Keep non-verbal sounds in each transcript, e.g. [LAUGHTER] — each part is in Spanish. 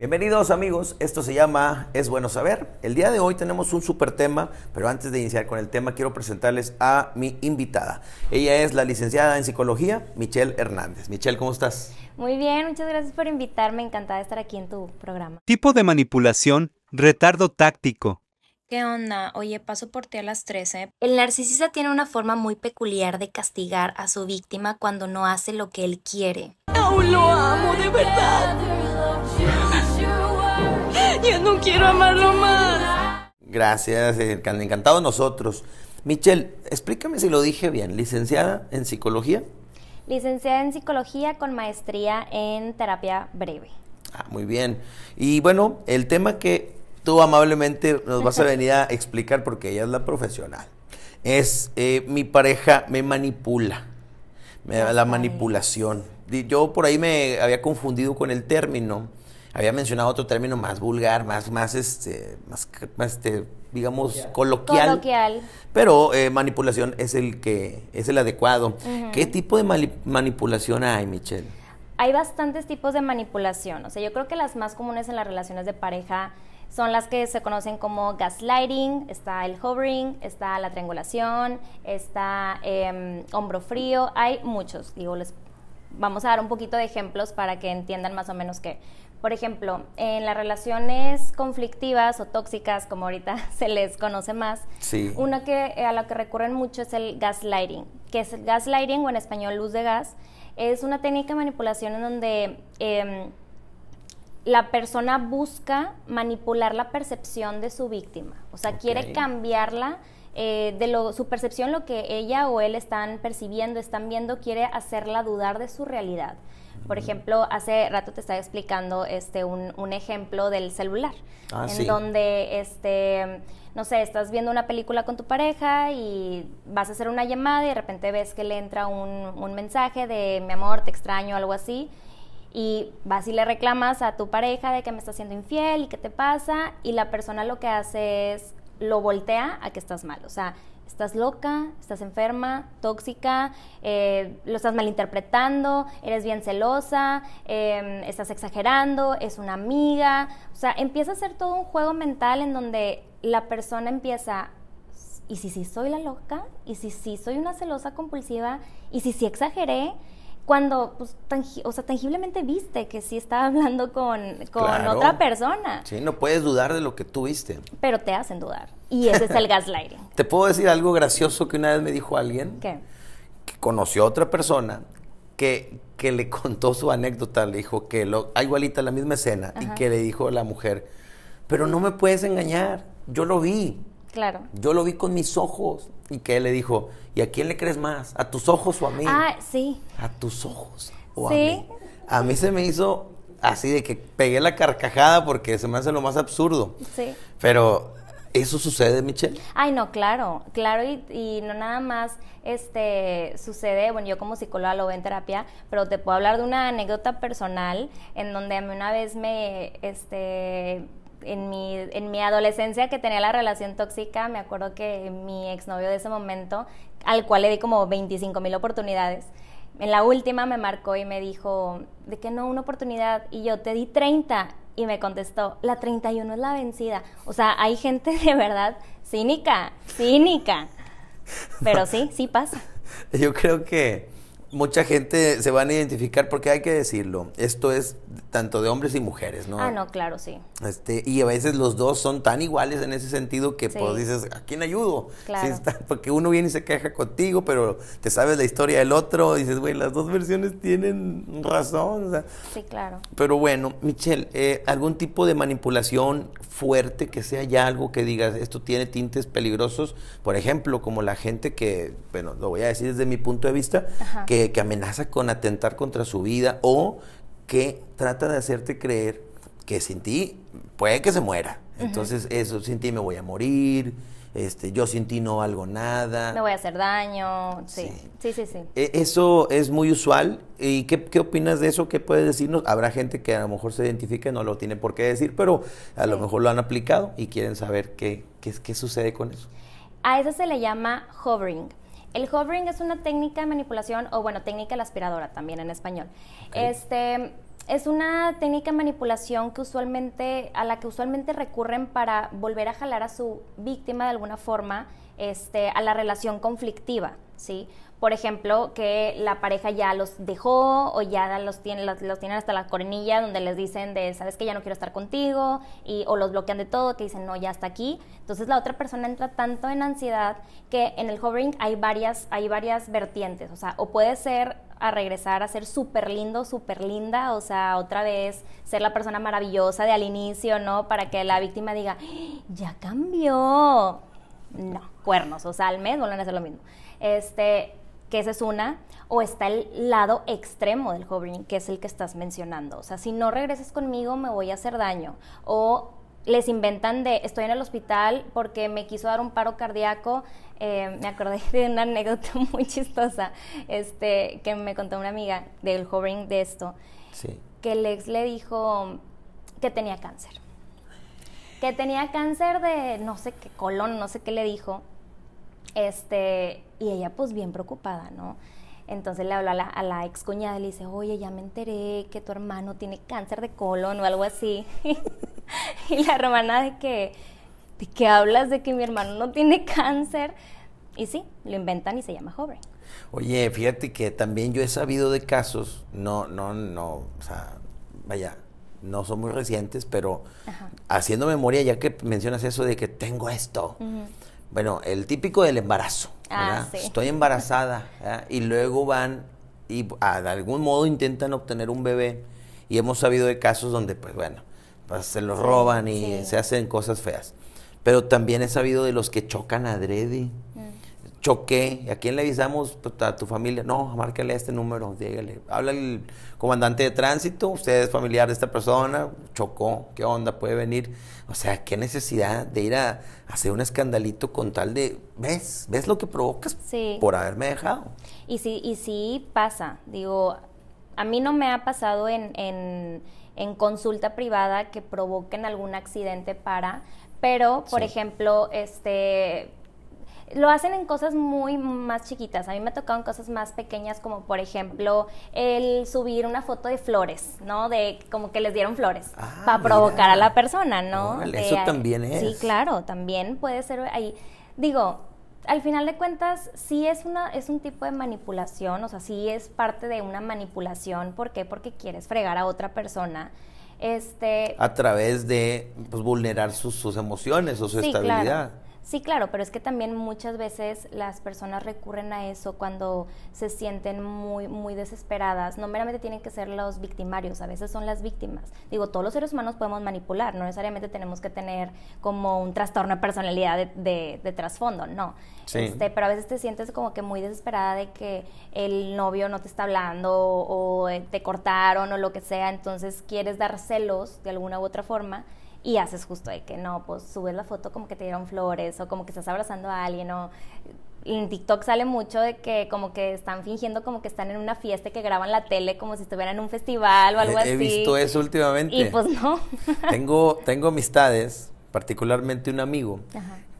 Bienvenidos amigos, esto se llama Es Bueno Saber. El día de hoy tenemos un super tema, pero antes de iniciar con el tema quiero presentarles a mi invitada. Ella es la licenciada en psicología, Michelle Hernández. Michelle, ¿cómo estás? Muy bien, muchas gracias por invitarme, encantada de estar aquí en tu programa. Tipo de manipulación, retardo táctico. ¿Qué onda? Oye, paso por ti a las 13. ¿eh? El narcisista tiene una forma muy peculiar de castigar a su víctima cuando no hace lo que él quiere. Aún lo amo, de verdad. Ya no quiero amarlo más. Gracias, eh, encantado nosotros. Michelle, explícame si lo dije bien. Licenciada en psicología. Licenciada en psicología con maestría en terapia breve. Ah, muy bien. Y bueno, el tema que tú amablemente nos vas a [LAUGHS] venir a explicar, porque ella es la profesional, es eh, mi pareja me manipula, la manipulación. Yo por ahí me había confundido con el término, había mencionado otro término más vulgar, más, más este, más, este, digamos, coloquial. Pero eh, manipulación es el que, es el adecuado. ¿Qué tipo de manipulación hay, Michelle? Hay bastantes tipos de manipulación. O sea, yo creo que las más comunes en las relaciones de pareja son las que se conocen como gaslighting, está el hovering, está la triangulación, está em, hombro frío, hay muchos. Digo, les vamos a dar un poquito de ejemplos para que entiendan más o menos qué. Por ejemplo, en las relaciones conflictivas o tóxicas, como ahorita [LAUGHS] se les conoce más, una que eh, a la que recurren mucho es el gaslighting, que es el gaslighting o en español luz de gas, es una técnica de manipulación en donde em, la persona busca manipular la percepción de su víctima, o sea, quiere cambiarla. Eh, de su percepción, lo que ella o él están percibiendo, están viendo, quiere hacerla dudar de su realidad. Por ejemplo, hace rato te estaba explicando este, un, ejemplo del celular, ah, en donde, este, no sé, estás viendo una película con tu pareja y vas a hacer una llamada y de repente ves que le entra un, mensaje de mi amor, te extraño, algo así y vas y le reclamas a tu pareja de que me está siendo infiel y qué te pasa y la persona lo que hace es lo voltea a que estás mal, o sea, estás loca, estás enferma, tóxica, eh, lo estás malinterpretando, eres bien celosa, em, estás exagerando, es una amiga. O sea, empieza a ser todo un juego mental en donde la persona empieza, ¿y si sí soy la loca? ¿Y si sí soy una celosa compulsiva? ¿Y si sí si exageré? cuando pues, o sea, tangiblemente viste que sí estaba hablando con, otra persona. Sí, no puedes dudar de lo que tú viste. Pero te hacen dudar. Y ese es el [LAUGHS] gaslighting. Te puedo decir algo gracioso que una vez me dijo alguien. Que conoció a otra persona que, que le contó su anécdota. Le dijo que lo, ah, igualita la misma escena. Y que le dijo a la mujer, pero no me puedes engañar. Yo lo vi. Claro. Yo lo vi con mis ojos y que él le dijo, ¿y a quién le crees más? ¿A tus ojos o a mí? Ah, sí. ¿A tus ojos o a mí? A mí se me hizo así de que pegué la carcajada porque se me hace lo más absurdo. Sí. Pero ¿Eso sucede, Michelle? Ay, no, claro, claro, y, y, no nada más este, sucede, bueno, yo como psicóloga lo veo en terapia, pero te puedo hablar de una anécdota personal en donde a mí una vez me, este, en, mi, en mi adolescencia que tenía la relación tóxica, me acuerdo que mi exnovio de ese momento, al cual le di como 25 mil oportunidades, en la última me marcó y me dijo, de que no, una oportunidad, y yo te di 30, y me contestó, la 31 es la vencida. O sea, hay gente de verdad cínica, cínica, pero sí, sí pasa. Yo creo que mucha gente se van a identificar porque hay que decirlo. Esto es tanto de hombres y mujeres, ¿no? Ah, no, claro, sí. Este, y a veces los dos son tan iguales en ese sentido que pues dices, ¿a quién ayudo? Claro. porque uno viene y se queja contigo, pero te sabes la historia del otro, dices, güey, las dos versiones tienen razón. Sí, claro. Pero bueno, Michelle, eh, ¿algún tipo de manipulación fuerte que sea ya algo que digas, esto tiene tintes peligrosos? Por ejemplo, como la gente que, bueno, lo voy a decir desde mi punto de vista, que que amenaza con atentar contra su vida o que trata de hacerte creer que sin ti puede que se muera. Entonces, eso, sin ti me voy a morir, este, yo sin ti no valgo nada. Me voy a hacer daño, sí, sí, sí. E, eso es muy usual. ¿Y qué, opinas de eso? ¿Qué puedes decirnos? Habrá gente que a lo mejor se identifica y no lo tiene por qué decir, pero a lo mejor lo han aplicado y quieren saber qué, qué, qué sucede con eso. A eso se le llama hovering. El hovering es una técnica de manipulación, o bueno, técnica de la aspiradora también en español. Este, es una técnica de manipulación que usualmente, a la que usualmente recurren para volver a jalar a su víctima de alguna forma este, a la relación conflictiva, ¿sí? por ejemplo, que la pareja ya los dejó o ya los, los, tienen hasta la cornilla donde les dicen de, sabes que ya no quiero estar contigo, y, o los bloquean de todo, que dicen, no, ya está aquí. Entonces la otra persona entra tanto en ansiedad que en el hovering hay varias, hay varias vertientes, o sea, o puede ser a regresar a ser súper lindo, súper linda, o sea, otra vez ser la persona maravillosa de al inicio, ¿no? Para que la víctima diga, ya cambió. No, cuernos, o sea, al mes vuelven a hacer lo mismo. Este, que esa es una, o está el lado extremo del hovering, que es el que estás mencionando. O sea, si no regresas conmigo me voy a hacer daño. O les inventan de estoy en el hospital porque me quiso dar un paro cardíaco. Eh, me acordé de una anécdota [LAUGHS] muy chistosa este, que me contó una amiga del hovering de esto. Que el ex le dijo que tenía cáncer. Que tenía cáncer de no sé qué colon, no sé qué le dijo. Este, y ella pues bien preocupada, ¿no? Entonces le habla a la, ex cuñada y le dice, oye, ya me enteré que tu hermano tiene cáncer de colon o algo así. [LAUGHS] y la hermana, de que, que hablas de que mi hermano no tiene cáncer. Y sí, lo inventan y se llama joven. Oye, fíjate que también yo he sabido de casos, no, no, no, o sea, vaya, no son muy recientes, pero haciendo memoria, ya que mencionas eso de que tengo esto, bueno, el típico del embarazo. Ah, Estoy embarazada. Y luego van y ah, de algún modo intentan obtener un bebé. Y hemos sabido de casos donde, pues bueno, pues, se los roban y se hacen cosas feas. Pero también he sabido de los que chocan Dreddy choqué, ¿a quién le avisamos? Pues, a tu familia, no, márcale este número, dígale, habla el comandante de tránsito, usted es familiar de esta persona, chocó, ¿qué onda? Puede venir. O sea, qué necesidad de ir a hacer un escandalito con tal de, ¿ves? ¿Ves lo que provocas por haberme dejado? Y sí, y sí pasa, digo, a mí no me ha pasado en, en, consulta privada que provoquen algún accidente para, pero, por ejemplo, este lo hacen en cosas muy más chiquitas. A mí me ha tocado en cosas más pequeñas, como por ejemplo el subir una foto de flores, ¿no? De como que les dieron flores ah, para provocar a la persona, ¿no? eso también es. Sí, claro, también puede ser ahí. Digo, al final de cuentas, sí es, una, es un tipo de manipulación, o sea, sí es parte de una manipulación. ¿Por qué? Porque quieres fregar a otra persona. Este, a través de pues, vulnerar sus, emociones o su estabilidad. Sí, claro, pero es que también muchas veces las personas recurren a eso cuando se sienten muy, muy desesperadas. No meramente tienen que ser los victimarios, a veces son las víctimas. Digo, todos los seres humanos podemos manipular, no necesariamente tenemos que tener como un trastorno de personalidad de, trasfondo, no. Sí. Este, pero a veces te sientes como que muy desesperada de que el novio no te está hablando o eh, te cortaron o lo que sea, entonces quieres dar celos de alguna u otra forma y haces justo de que no, pues subes la foto como que te dieron flores o como que estás abrazando a alguien o en TikTok sale mucho de que como que están fingiendo como que están en una fiesta que graban la tele como si estuvieran en un festival o algo así. He visto eso últimamente. Y pues no. [LAUGHS] tengo, tengo amistades, particularmente un amigo,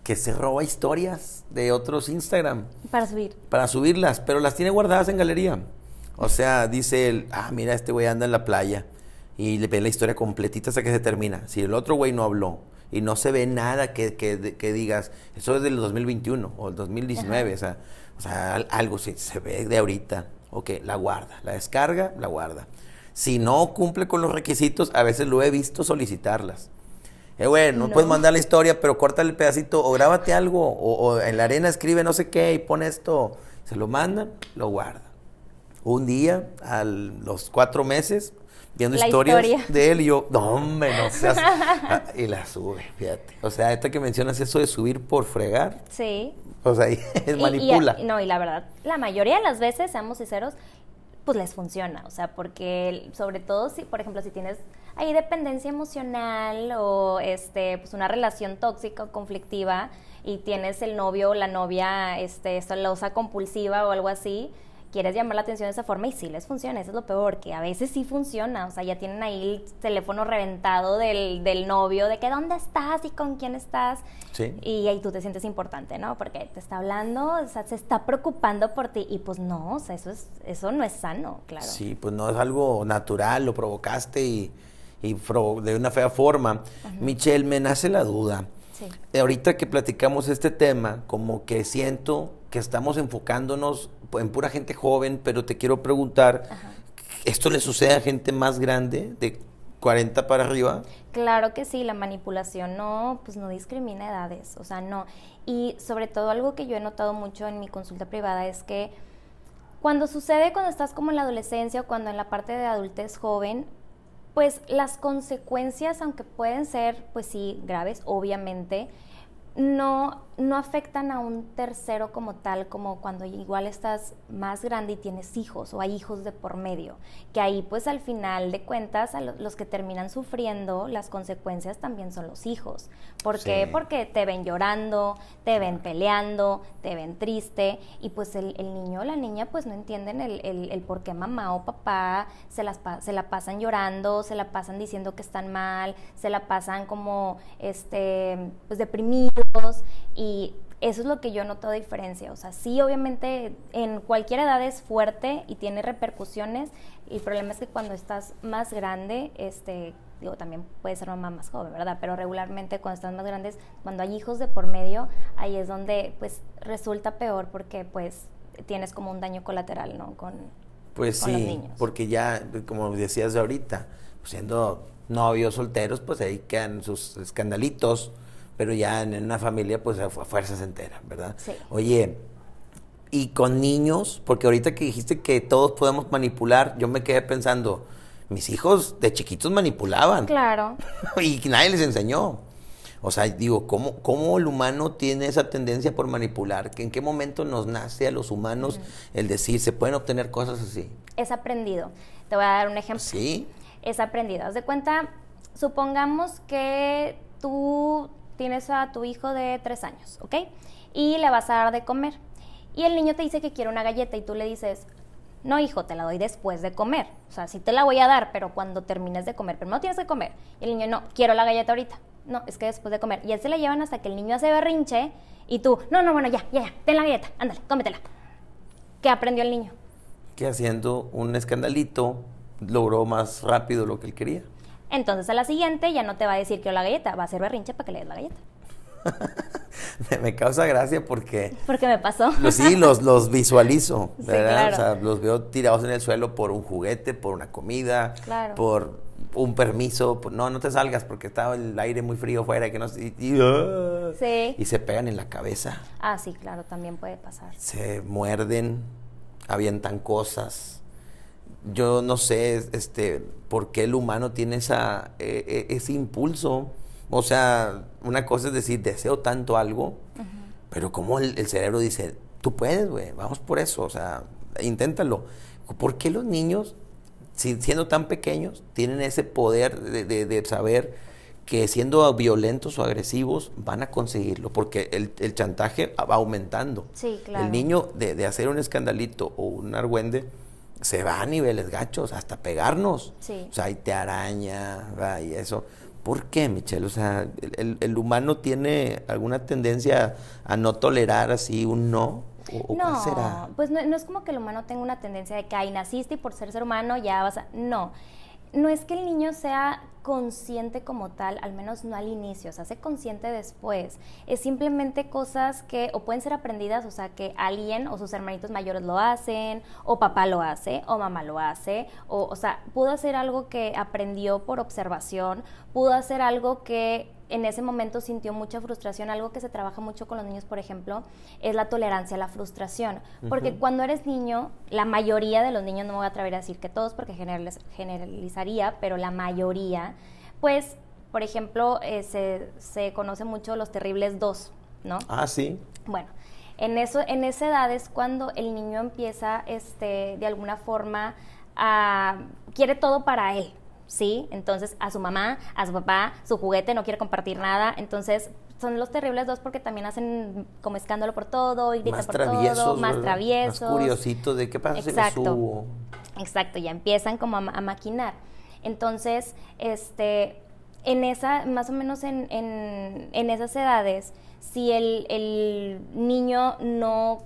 que se roba historias de otros Instagram. Para subir. Para subirlas, pero las tiene guardadas en galería. O sea, dice él, ah, mira, este güey anda en la playa y le ve la historia completita hasta que se termina. Si el otro güey no habló y no se ve nada que, digas, eso es del 2021 o el 2019, o sea, algo se ve de ahorita, ok, la guarda, la descarga, la guarda. Si no cumple con los requisitos, a veces lo he visto solicitarlas. Eh, güey, no, puedes mandar la historia, pero córtale el pedacito o grábate algo o, en la arena escribe no sé qué y pone esto. Se lo mandan, lo guarda. Un día, a los cuatro meses, viendo la historias historia. de él y yo, no, hombre, no seas. [LAUGHS] Ah, y la sube, fíjate. O sea, esta que mencionas eso de subir por fregar. Sí. O sea, [LAUGHS] es manipula. no, y la verdad, la mayoría de las veces, seamos sinceros, pues les funciona, o sea, porque sobre todo si, por ejemplo, si tienes ahí dependencia emocional o este, pues una relación tóxica o conflictiva y tienes el novio o la novia, este, esta compulsiva o algo así, quieres llamar la atención de esa forma y sí les funciona, eso es lo peor, que a veces sí funciona, o sea, ya tienen ahí el teléfono reventado del, novio, de que dónde estás y con quién estás, y ahí tú te sientes importante, ¿no? Porque te está hablando, o sea, se está preocupando por ti, y pues no, o sea, eso, es, eso no es sano, claro. Sí, pues no es algo natural, lo provocaste y, de una fea forma. Michelle, me nace la duda. Sí. Ahorita que platicamos este tema, como que siento que estamos enfocándonos en pura gente joven, pero te quiero preguntar, ¿esto le sucede a gente más grande, de 40 para arriba? Claro que sí, la manipulación no, pues no discrimina edades, o sea, no. Y sobre todo algo que yo he notado mucho en mi consulta privada es que cuando sucede cuando estás como en la adolescencia o cuando en la parte de adultez joven, pues las consecuencias, aunque pueden ser, pues sí, graves, obviamente, no no afectan a un tercero como tal, como cuando igual estás más grande y tienes hijos o hay hijos de por medio, que ahí pues al final de cuentas a los que terminan sufriendo las consecuencias también son los hijos. ¿Por qué? Porque te ven llorando, te ven peleando, te ven triste y pues el, niño o la niña pues no entienden el, el por qué mamá o papá se, las, se la pasan llorando, se la pasan diciendo que están mal, se la pasan como este pues deprimidos y y eso es lo que yo noto de diferencia. O sea, sí, obviamente en cualquier edad es fuerte y tiene repercusiones. El problema es que cuando estás más grande, este, digo, también puede ser mamá más joven, ¿verdad? Pero regularmente cuando estás más grandes, cuando hay hijos de por medio, ahí es donde pues resulta peor porque pues tienes como un daño colateral, ¿no? Con, pues con sí, los niños. porque ya, como decías ahorita, pues, siendo novios solteros, pues ahí quedan sus escandalitos pero ya en, una familia, pues a fuerzas enteras, ¿verdad? Sí. Oye, y con niños, porque ahorita que dijiste que todos podemos manipular, yo me quedé pensando, mis hijos de chiquitos manipulaban. Claro. [LAUGHS] y nadie les enseñó. O sea, digo, ¿cómo, ¿cómo, el humano tiene esa tendencia por manipular? ¿En qué momento nos nace a los humanos el decir, se pueden obtener cosas así? Es aprendido. Te voy a dar un ejemplo. Sí. Es aprendido. Haz de cuenta, supongamos que tú tienes a tu hijo de tres años, ¿ok? Y le vas a dar de comer. Y el niño te dice que quiere una galleta y tú le dices, no, hijo, te la doy después de comer. O sea, sí te la voy a dar, pero cuando termines de comer. Pero no tienes que comer. Y el niño, no, quiero la galleta ahorita. No, es que después de comer. Y él se la llevan hasta que el niño hace berrinche y tú, no, no, bueno, ya, ya, ya, ten la galleta, ándale, cómetela. ¿Qué aprendió el niño? Que haciendo un escandalito logró más rápido lo que él quería. Entonces a la siguiente ya no te va a decir que la galleta, va a ser berrinche para que le des la galleta. [LAUGHS] me causa gracia porque... Porque me pasó. Los, sí, los, los visualizo, [LAUGHS] ¿verdad? O sea, los veo tirados en el suelo por un juguete, por una comida, por un permiso, no, no te salgas porque estaba el aire muy frío fuera que no, ah, sí. y se pegan en la cabeza. Ah, sí, claro, también puede pasar. Se muerden, avientan cosas yo no sé este, por qué el humano tiene esa, e, e, ese impulso. O sea, una cosa es decir, deseo tanto algo, pero como el, cerebro dice, tú puedes, güey, vamos por eso, o sea, inténtalo. ¿Por qué los niños, siendo tan pequeños, tienen ese poder de, saber que siendo violentos o agresivos van a conseguirlo? Porque el, chantaje va aumentando. Sí, claro. El niño de, de hacer un escandalito o un argüende se va a niveles gachos, hasta pegarnos. Sí. O sea, y te araña, y eso. ¿Por qué, Michelle? O sea, el, humano tiene alguna tendencia a no tolerar así un no. ¿O, no, será? pues no, no, es como que el humano tenga una tendencia de que ahí naciste y por ser ser humano ya vas a... No, no es que el niño sea consciente como tal, al menos no al inicio, o se hace consciente después. Es simplemente cosas que o pueden ser aprendidas, o sea, que alguien o sus hermanitos mayores lo hacen, o papá lo hace, o mamá lo hace, o, sea, pudo hacer algo que aprendió por observación, pudo hacer algo que en ese momento sintió mucha frustración. Algo que se trabaja mucho con los niños, por ejemplo, es la tolerancia a la frustración. Porque cuando eres niño, la mayoría de los niños, no me voy a atrever a decir que todos porque generalizaría, pero la mayoría pues, por ejemplo, eh, se, se conoce mucho los terribles dos, ¿no? Ah, sí. Bueno, en, eso, en esa edad es cuando el niño empieza, este, de alguna forma, a, quiere todo para él, ¿sí? Entonces, a su mamá, a su papá, su juguete, no quiere compartir nada. Entonces, son los terribles dos porque también hacen como escándalo por todo y por todo, más travieso. traviesos. Más curiositos de qué pasa Exacto. si subo. Exacto, ya empiezan como a maquinar. Entonces, este, en esa, más o menos en, en, en esas edades, si el, niño no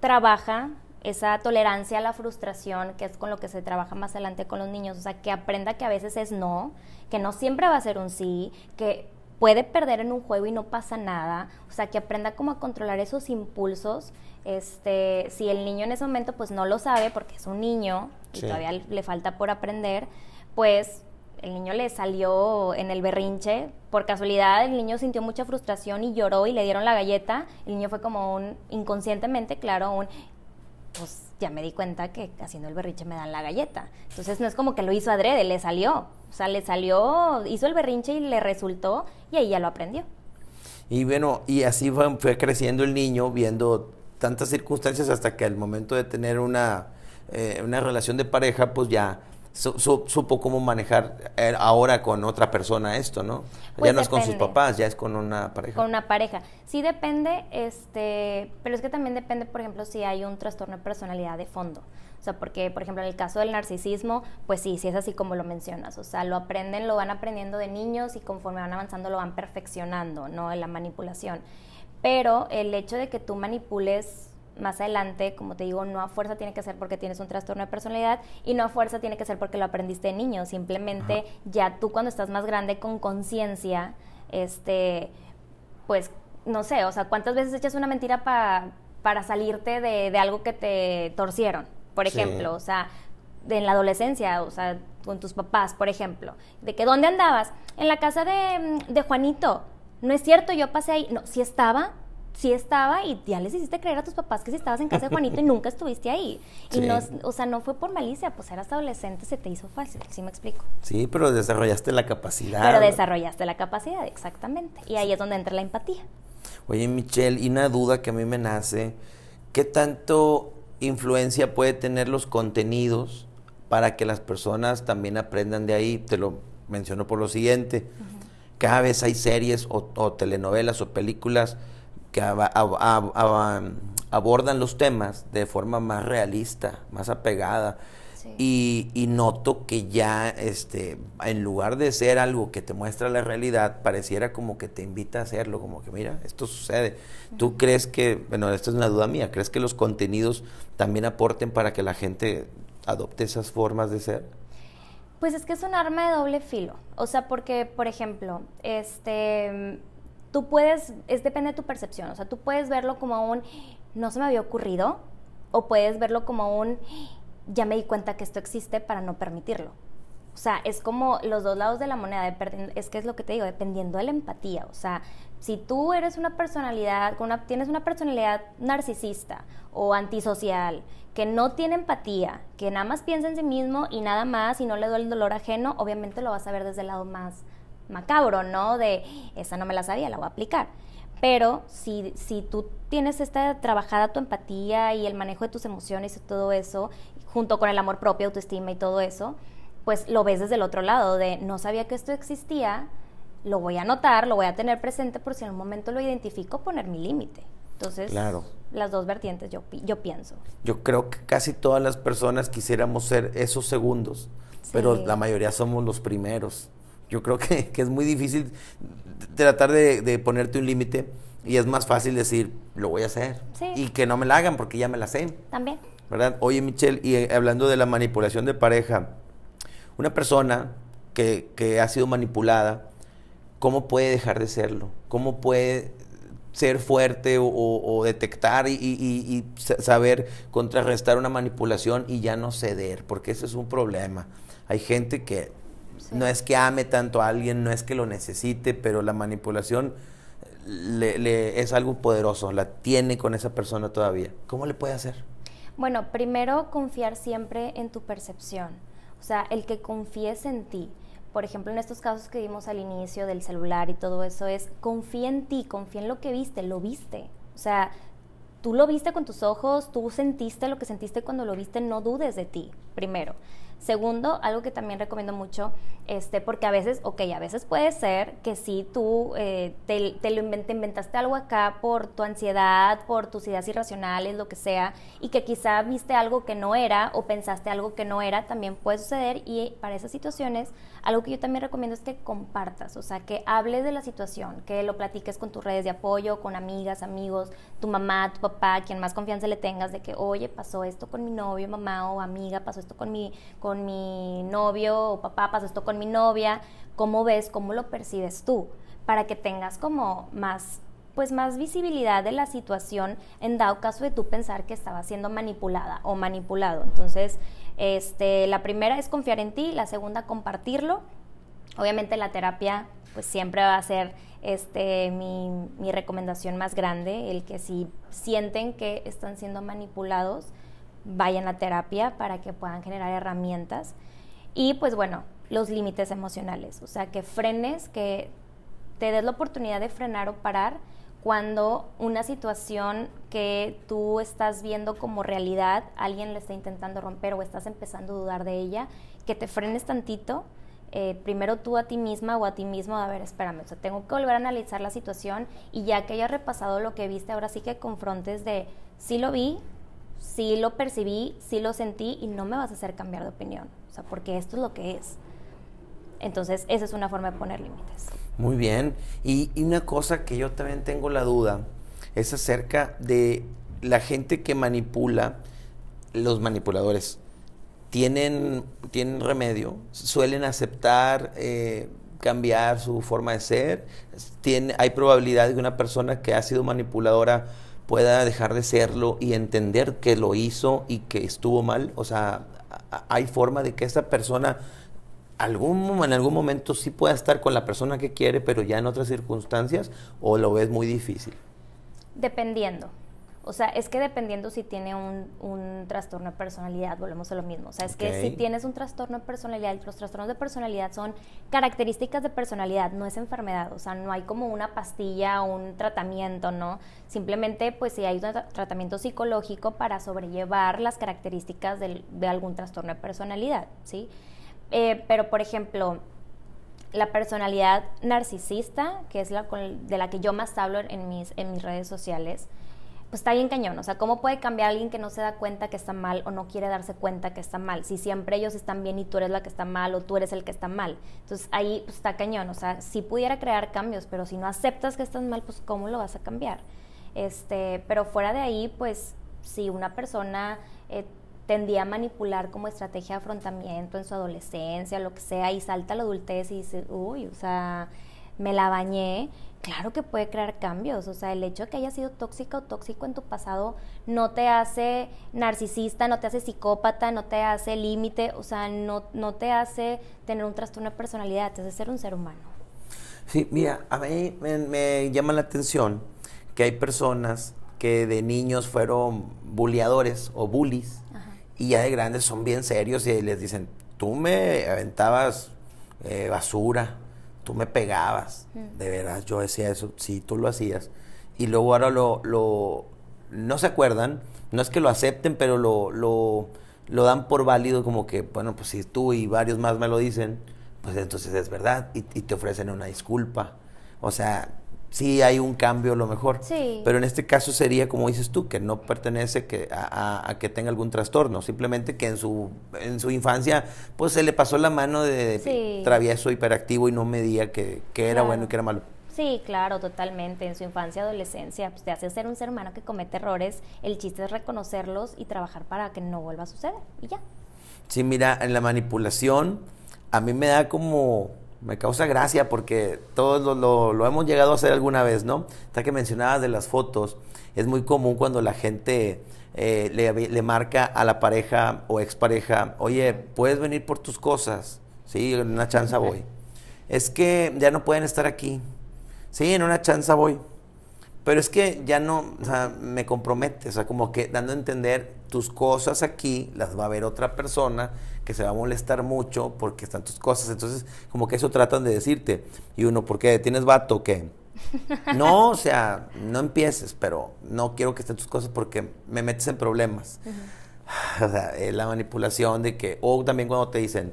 trabaja esa tolerancia a la frustración, que es con lo que se trabaja más adelante con los niños, o sea, que aprenda que a veces es no, que no siempre va a ser un sí, que puede perder en un juego y no pasa nada, o sea, que aprenda cómo a controlar esos impulsos, este, si el niño en ese momento pues no lo sabe porque es un niño y todavía le falta por aprender, pues el niño le salió en el berrinche. Por casualidad, el niño sintió mucha frustración y lloró y le dieron la galleta. El niño fue como un, inconscientemente, claro, un, pues ya me di cuenta que haciendo el berrinche me dan la galleta. Entonces no es como que lo hizo adrede, le salió. O sea, le salió, hizo el berrinche y le resultó y ahí ya lo aprendió. Y bueno, y así fue, creciendo el niño viendo tantas circunstancias hasta que al momento de tener una, eh, una relación de pareja, pues ya supo cómo manejar er, ahora con otra persona esto, ¿no? ya pues no es con sus papás, ya es con una pareja. Con una pareja. Sí depende, este, pero es que también depende, por ejemplo, si hay un trastorno de personalidad de fondo. O sea, porque, por ejemplo, en el caso del narcisismo, pues sí, sí es así como lo mencionas. O sea, lo aprenden, lo van aprendiendo de niños y conforme van avanzando lo van perfeccionando, ¿no? En la manipulación. Pero el hecho de que tú manipules más adelante, como te digo, no a fuerza tiene que ser porque tienes un trastorno de personalidad y no a fuerza tiene que ser porque lo aprendiste de niño. Simplemente ya tú cuando estás más grande con conciencia, este, pues no sé, o sea, ¿cuántas veces echas una mentira para salirte de, algo que te torcieron? Por ejemplo, o sea, en la adolescencia, o sea, con tus papás, por ejemplo, de que ¿dónde andabas? En la casa de, de Juanito. No es cierto, yo pasé ahí. No, sí estaba, sí estaba y ya les hiciste creer a tus papás que si estabas en casa de Juanito y nunca estuviste ahí. Y no, o sea, no fue por malicia, pues eras adolescente, se te hizo fácil, ¿sí me explico? Sí, pero desarrollaste la capacidad. Pero desarrollaste la capacidad, exactamente. Y ahí es donde entra la empatía. Oye, Michelle, y una duda que a mí me nace, ¿qué tanto influencia puede tener los contenidos para que las personas también aprendan de ahí? Te lo menciono por lo siguiente. Cada vez hay series o telenovelas o películas que abordan los temas de forma más realista, más apegada. Y, noto que ya, este, en lugar de ser algo que te muestra la realidad, pareciera como que te invita a hacerlo, como que mira, esto sucede. ¿Tú crees que, bueno, esto es una duda mía, crees que los contenidos también aporten para que la gente adopte esas formas de ser? Pues es que es un arma de doble filo. O sea, porque, por ejemplo, este tú puedes, es depende de tu percepción, o sea, tú puedes verlo como un, no se me había ocurrido, o puedes verlo como un, ya me di cuenta que esto existe para no permitirlo. O sea, es como los dos lados de la moneda, es que es lo que te digo, dependiendo de la empatía. O sea, si tú eres una personalidad, una, tienes una personalidad narcisista o antisocial, que no tiene empatía, que nada más piensa en sí mismo y nada más y no le duele el dolor ajeno, obviamente lo vas a ver desde el lado más macabro, ¿no? De esa no me la sabía, la voy a aplicar. Pero si, tú tienes esta trabajada tu empatía y el manejo de tus emociones y todo eso, junto con el amor propio, autoestima y todo eso, pues lo ves desde el otro lado, de no sabía que esto existía, lo voy a notar, lo voy a tener presente por si en un momento lo identifico, poner mi límite. Entonces, claro. las dos vertientes, yo, yo pienso. Yo creo que casi todas las personas quisiéramos ser esos segundos, pero la mayoría somos los primeros yo creo [LAUGHS] que, es muy difícil tratar de, de ponerte un límite y es más fácil decir, lo voy a hacer. Y que no me la hagan porque ya me la sé. También. ¿Verdad? Oye, Michelle, y eh, hablando de la manipulación de pareja, una persona que, que ha sido manipulada, ¿cómo puede dejar de serlo? ¿Cómo puede ser fuerte o, detectar y, y, saber contrarrestar una manipulación y ya no ceder, porque ese es un problema. Hay gente que no es que ame tanto a alguien, no es que lo necesite, pero la manipulación le, es algo poderoso, la tiene con esa persona todavía. ¿Cómo le puede hacer? Bueno, primero confiar siempre en tu percepción, o sea, el que confíes en ti. Por ejemplo, en estos casos que vimos al inicio del celular y todo eso es, confía en ti, confía en lo que viste, lo viste. O sea, tú lo viste con tus ojos, tú sentiste lo que sentiste cuando lo viste, no dudes de ti, primero. Segundo, algo que también recomiendo mucho, este, porque a veces, ok, a veces puede ser que si tú eh, te, lo inventaste algo acá por tu ansiedad, por tus ideas irracionales, lo que sea, y que quizá viste algo que no era o pensaste algo que no era, también puede suceder y para esas situaciones, algo que yo también recomiendo es que compartas, o sea, que hables de la situación, que lo platiques con tus redes de apoyo, con amigas, amigos, tu mamá, tu papá, quien más confianza le tengas de que, oye, pasó esto con mi novio, mamá o amiga, pasó esto con mi mi novio o papá, pasó esto con mi novia, ¿cómo ves, cómo lo percibes tú? Para que tengas como más pues más visibilidad de la situación en dado caso de tú pensar que estaba siendo manipulada o manipulado. Entonces, este, la primera es confiar en ti, la segunda compartirlo. Obviamente la terapia pues siempre va a ser este, mi, mi recomendación más grande, el que si sienten que están siendo manipulados, vayan a terapia para que puedan generar herramientas. Y pues bueno, los límites emocionales, o sea, que frenes, que te des la oportunidad de frenar o parar cuando una situación que tú estás viendo como realidad, alguien le está intentando romper o estás empezando a dudar de ella, que te frenes tantito, eh, primero tú a ti misma o a ti mismo, a ver, espérame, o sea, tengo que volver a analizar la situación y ya que hayas repasado lo que viste, ahora sí que confrontes de, sí lo vi, sí lo percibí, sí lo sentí y no me vas a hacer cambiar de opinión, o sea, porque esto es lo que es. Entonces, esa es una forma de poner límites. Muy bien. Y, una cosa que yo también tengo la duda es acerca de la gente que manipula, los manipuladores. ¿Tienen, tienen remedio? ¿Suelen aceptar eh, cambiar su forma de ser? ¿Tiene, ¿Hay probabilidad de que una persona que ha sido manipuladora pueda dejar de serlo y entender que lo hizo y que estuvo mal. O sea, hay forma de que esa persona algún, en algún momento sí pueda estar con la persona que quiere, pero ya en otras circunstancias, o lo ves muy difícil. Dependiendo. O sea, es que dependiendo si tiene un, un trastorno de personalidad, volvemos a lo mismo. O sea, es que si tienes un trastorno de personalidad, los trastornos de personalidad son características de personalidad, no es enfermedad. O sea, no hay como una pastilla o un tratamiento, ¿no? Simplemente, pues si hay un tratamiento psicológico para sobrellevar las características de algún trastorno de personalidad, ¿sí? Eh, pero, por ejemplo, la personalidad narcisista, que es la de la que yo más hablo en mis, en mis redes sociales, pues está bien cañón. O sea, ¿cómo puede cambiar alguien que no se da cuenta que está mal o no quiere darse cuenta que está mal? Si siempre ellos están bien y tú eres la que está mal o tú eres el que está mal. Entonces ahí pues, está cañón. O sea, si sí pudiera crear cambios, pero si no aceptas que estás mal, pues ¿cómo lo vas a cambiar? Este, pero fuera de ahí, pues si una persona eh, tendía a manipular como estrategia de afrontamiento en su adolescencia, lo que sea, y salta la adultez y dice, uy, o sea, me la bañé, claro que puede crear cambios. O sea, el hecho de que haya sido tóxica o tóxico en tu pasado no te hace narcisista, no te hace psicópata, no te hace límite, o sea, no, no te hace tener un trastorno de personalidad, te hace ser un ser humano. Sí, mira, a mí me, llama la atención que hay personas que de niños fueron bulleadores o bullies y ya de grandes son bien serios y les dicen, tú me aventabas eh, basura, tú me pegabas, de veras, yo decía eso, sí, tú lo hacías. Y luego ahora lo, lo no se acuerdan, no es que lo acepten, pero lo, lo, lo, dan por válido como que, bueno, pues si tú y varios más me lo dicen, pues entonces es verdad y, y te ofrecen una disculpa. O sea, sí hay un cambio a lo mejor. Sí. Pero en este caso sería, como dices tú, que no pertenece que a, que tenga algún trastorno, simplemente que en su, en su infancia pues se le pasó la mano de travieso, hiperactivo y no medía que, que era bueno y que era malo. Sí, claro, totalmente. En su infancia, adolescencia, pues te hace ser un ser humano que comete errores. El chiste es reconocerlos y trabajar para que no vuelva a suceder. Y ya. Sí, mira, en la manipulación a mí me da como me causa gracia porque todos lo, hemos llegado a hacer alguna vez, ¿no? Está que mencionabas de las fotos, es muy común cuando la gente eh, le, le, marca a la pareja o expareja, oye, puedes venir por tus cosas, sí, en una chanza voy. Es que ya no pueden estar aquí, sí, en una chanza voy. Pero es que ya no, o sea, me compromete, o sea, como que dando a entender tus cosas aquí las va a ver otra persona se va a molestar mucho porque están tus cosas. Entonces, como que eso tratan de decirte. Y uno, ¿por qué? ¿Tienes vato que [LAUGHS] No, o sea, no empieces, pero no quiero que estén tus cosas porque me metes en problemas. [SIGHS] O sea, eh, la manipulación de que, o también cuando te dicen,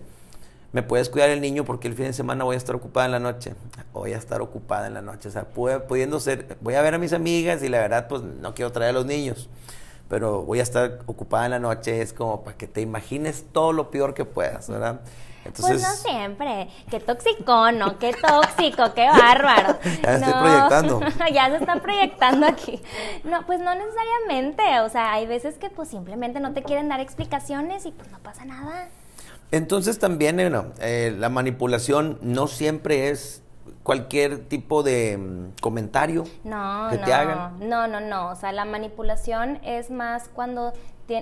me puedes cuidar el niño porque el fin de semana voy a estar ocupada en la noche. Voy a estar ocupada en la noche. O sea, pudiendo ser, voy a ver a mis amigas y la verdad, pues no quiero traer a los niños pero voy a estar ocupada en la noche, es como para que te imagines todo lo peor que puedas, ¿verdad? pues no siempre. Qué ¿no? qué tóxico, qué bárbaro. [LAUGHS] Ya se no, proyectando. [LAUGHS] ya se está proyectando aquí. No, pues no necesariamente. O sea, hay veces que pues simplemente no te quieren dar explicaciones y pues no pasa nada. Entonces también, eh, bueno, eh, la manipulación no siempre es cualquier tipo de mm, comentario no, que no, te hagan? No, no, no. O sea, la manipulación es más cuando.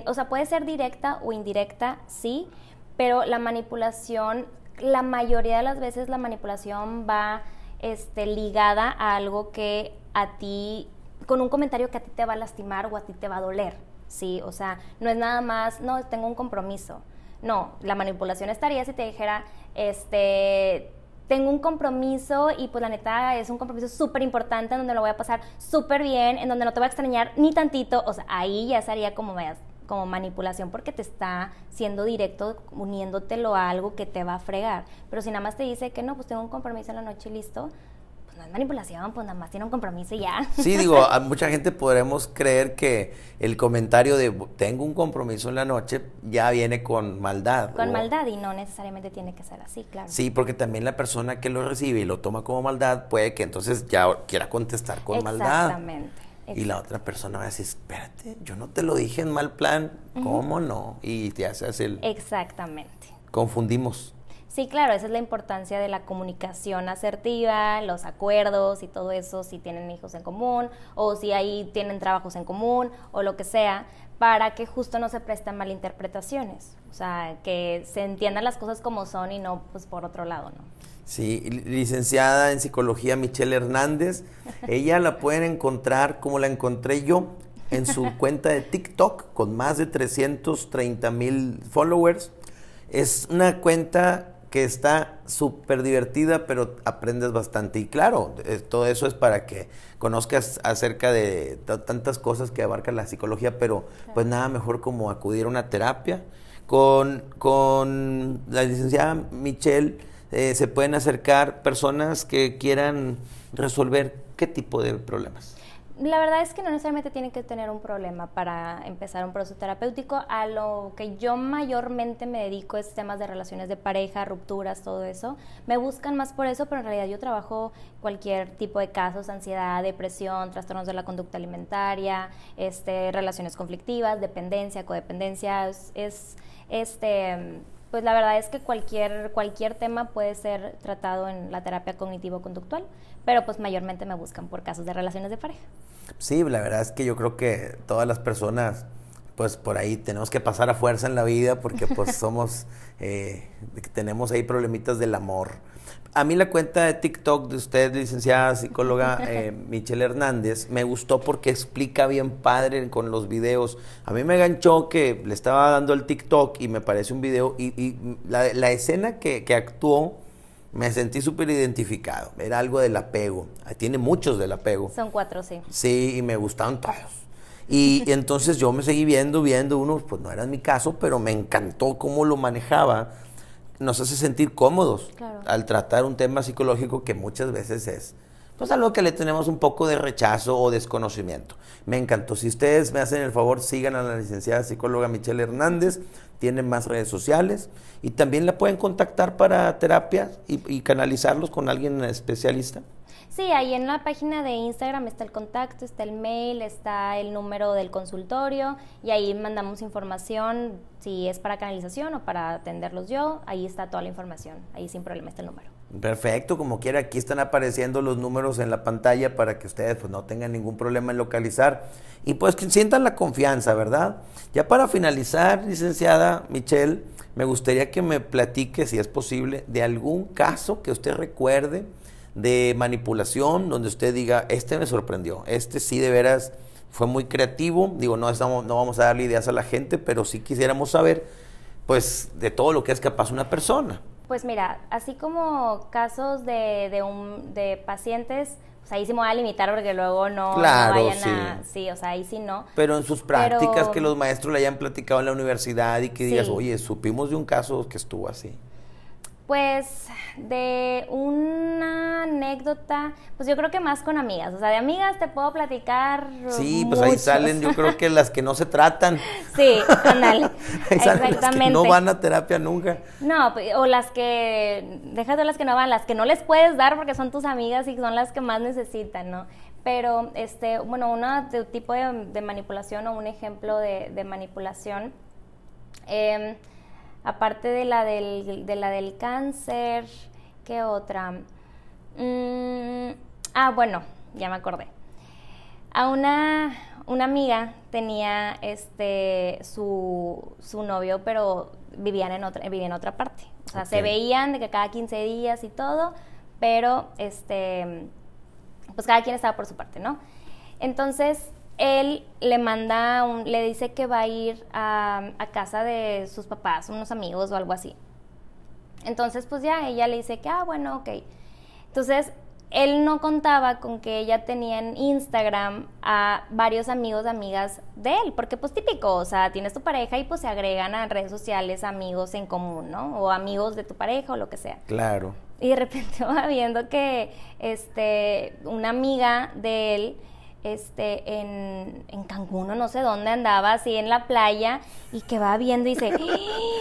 o sea, puede ser directa o indirecta, sí, pero la manipulación, la mayoría de las veces la manipulación va este, ligada a algo que a ti, con un comentario que a ti te va a lastimar o a ti te va a doler, ¿sí? O sea, no es nada más, no, tengo un compromiso. No, la manipulación estaría si te dijera, este, tengo un compromiso y pues la neta es un compromiso súper importante en donde lo voy a pasar súper bien, en donde no te voy a extrañar ni tantito, o sea, ahí ya sería como como manipulación porque te está siendo directo, uniéndotelo a algo que te va a fregar. Pero si nada más te dice que no, pues tengo un compromiso en la noche, listo, no es manipulación, pues nada más tiene un compromiso y ya. Sí, digo, [LAUGHS] a mucha gente podremos creer que el comentario de tengo un compromiso en la noche ya viene con maldad. Con maldad y no necesariamente tiene que ser así, claro. Sí, porque también la persona que lo recibe y lo toma como maldad puede que entonces ya quiera contestar con maldad. Exactamente. Y la otra persona va a decir, espérate, yo no te lo dije en mal plan, ¿cómo no? Y te haces el... Exactamente. Confundimos. Sí, claro, esa es la importancia de la comunicación asertiva, los acuerdos y todo eso, si tienen hijos en común o si ahí tienen trabajos en común o lo que sea, para que justo no se presten malinterpretaciones, o sea, que se entiendan las cosas como son y no pues por otro lado, ¿no? Sí, licenciada en psicología Michelle Hernández, [LAUGHS] ella la pueden encontrar como la encontré yo en su [LAUGHS] cuenta de TikTok con más de 330 mil followers. Es una cuenta que está súper divertida, pero aprendes bastante. Y claro, eh, todo eso es para que conozcas acerca de tantas cosas que abarcan la psicología, pero pues nada mejor como acudir a una terapia. Con, la licenciada Michelle eh, se pueden acercar personas que quieran resolver qué tipo de problemas la verdad es que no necesariamente tienen que tener un problema para empezar un proceso terapéutico. A lo que yo mayormente me dedico es temas de relaciones de pareja, rupturas, todo eso. Me buscan más por eso, pero en realidad yo trabajo cualquier tipo de casos, ansiedad, depresión, trastornos de la conducta alimentaria, este, relaciones conflictivas, dependencia, codependencia. este pues la verdad es que cualquier, cualquier tema puede ser tratado en la terapia cognitivo-conductual, pero pues mayormente me buscan por casos de relaciones de pareja. Sí, la verdad es que yo creo que todas las personas, pues por ahí tenemos que pasar a fuerza en la vida porque pues [LAUGHS] somos, eh, tenemos ahí problemitas del amor. A mí la cuenta de TikTok de usted, licenciada psicóloga [LAUGHS] eh, Michelle Hernández, me gustó porque explica bien padre con los videos. A mí me ganchó que le estaba dando el TikTok y me parece un video y, la, la, escena que, que actuó me sentí súper identificado. Era algo del apego. Tiene muchos del apego. Son cuatro, sí. Sí, y me gustaban todos. Y, [LAUGHS] entonces yo me seguí viendo, viendo unos, pues no era mi caso, pero me encantó cómo lo manejaba. Nos hace sentir cómodos al tratar un tema psicológico que muchas veces es pues algo que le tenemos un poco de rechazo o desconocimiento. Me encantó. Si ustedes me hacen el favor, sigan a la licenciada psicóloga Michelle Hernández, tiene más redes sociales y también la pueden contactar para terapias y, y canalizarlos con alguien especialista. Sí, ahí en la página de Instagram está el contacto, está el mail, está el número del consultorio y ahí mandamos información si es para canalización o para atenderlos yo. Ahí está toda la información, ahí sin problema está el número. Perfecto, como quiera, aquí están apareciendo los números en la pantalla para que ustedes pues, no tengan ningún problema en localizar y pues que sientan la confianza, ¿verdad? Ya para finalizar, licenciada Michelle, me gustaría que me platique, si es posible, de algún caso que usted recuerde de manipulación donde usted diga, este me sorprendió, este sí de veras fue muy creativo, digo, no, estamos, no vamos a darle ideas a la gente, pero sí quisiéramos saber pues de todo lo que es capaz una persona. Pues mira, así como casos de, de, un, de pacientes, pues ahí sí me voy a limitar porque luego no, vayan a... Sí, o sea, ahí sí no. Pero en sus prácticas que los maestros le hayan platicado en la universidad y que digas, oye, supimos de un caso que estuvo así. Pues de una anécdota, pues yo creo que más con amigas, o sea, de amigas te puedo platicar. Sí, pues ahí salen, yo creo que las que no se tratan. [LAUGHS] Sí, [LAUGHS] Exactamente. no van a terapia nunca. No, o las que, déjate las que no van, las que no les puedes dar porque son tus amigas y son las que más necesitan, ¿no? Pero, este, bueno, un tipo de, manipulación o un ejemplo de, de manipulación. Eh, Aparte de la del, de la del cáncer, ¿qué otra? Mm, ah, bueno, ya me acordé. A una, una amiga tenía este su, su novio, pero vivían en otra, en otra parte. O sea, se veían de que cada 15 días y todo, pero este pues cada quien estaba por su parte, ¿no? Entonces, él le manda, un, le dice que va a ir a, casa de sus papás, unos amigos o algo así. Entonces, pues ya ella le dice que, ah, bueno, ok. Entonces, él no contaba con que ella tenía en Instagram a varios amigos, amigas de él, porque pues típico, o sea, tienes tu pareja y pues se agregan a redes sociales amigos en común, ¿no? O amigos de tu pareja o lo que sea. Claro. Y de repente [LAUGHS] va viendo que, este, una amiga de él este, en, en Cancún o no sé dónde andaba, así en la playa, y que va viendo y dice,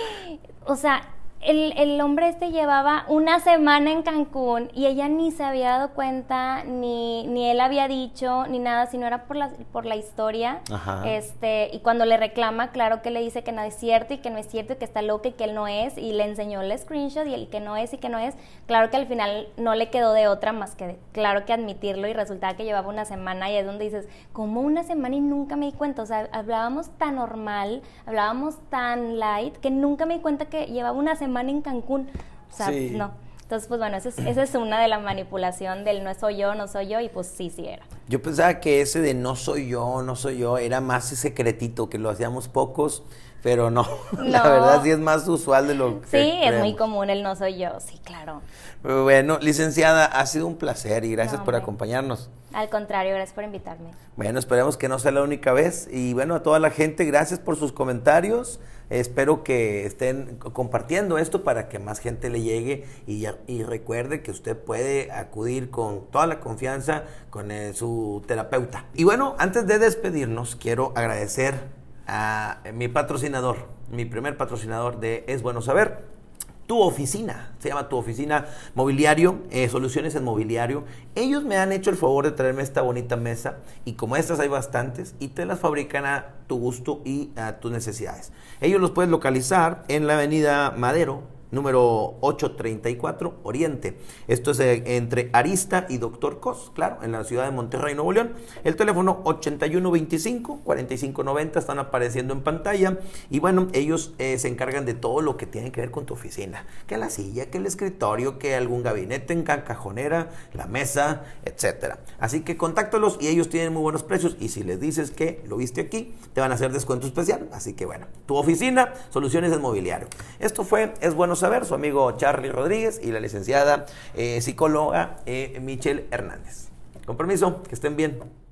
[GASPS] o sea, el, el, hombre este llevaba una semana en Cancún y ella ni se había dado cuenta, ni, ni él había dicho, ni nada, sino era por la, por la historia. Este, y cuando le reclama, claro que le dice que no es cierto y que no es cierto y que está loca y que él no es. Y le enseñó el screenshot y el que no es y que no es. Claro que al final no le quedó de otra más que, claro que admitirlo y resultaba que llevaba una semana y es donde dices, como una semana y nunca me di cuenta. O sea, hablábamos tan normal, hablábamos tan light que nunca me di cuenta que llevaba una semana man en Cancún. O sea, no. Entonces, pues bueno, esa es, una de la manipulación del no soy yo, no soy yo, y pues sí, sí era. Yo pensaba que ese de no soy yo, no soy yo, era más ese secretito, que lo hacíamos pocos, pero no, [LAUGHS] la verdad sí es más usual de lo que Sí, es muy común el no soy yo, sí, claro. Bueno, licenciada, ha sido un placer y gracias por acompañarnos. Al contrario, gracias por invitarme. Bueno, esperemos que no sea la única vez, y bueno, a toda la gente, gracias por sus comentarios. Espero que estén compartiendo esto para que más gente le llegue y, recuerde que usted puede acudir con toda la confianza con eh, su terapeuta. Y bueno, antes de despedirnos, quiero agradecer a eh, mi patrocinador, mi primer patrocinador de Es Bueno Saber. Tu oficina, se llama Tu oficina mobiliario, eh, soluciones en mobiliario. Ellos me han hecho el favor de traerme esta bonita mesa y como estas hay bastantes y te las fabrican a tu gusto y a tus necesidades. Ellos los puedes localizar en la avenida Madero, número 834 Oriente. Esto es eh, entre Arista y Doctor Cos, claro, en la ciudad de Monterrey, Nuevo León. El teléfono 8125-4590 están apareciendo en pantalla. Y bueno, ellos eh, se encargan de todo lo que tiene que ver con tu oficina. Que la silla, que el escritorio, que algún gabinete en cajonera, la mesa, etcétera. Así que contáctalos y ellos tienen muy buenos precios. Y si les dices que lo viste aquí, te van a hacer descuento especial. Así que bueno, tu oficina, soluciones de mobiliario. Esto fue Es Buenos a ver, su amigo Charlie Rodríguez y la licenciada eh, psicóloga eh, Michelle Hernández. Con permiso, que estén bien.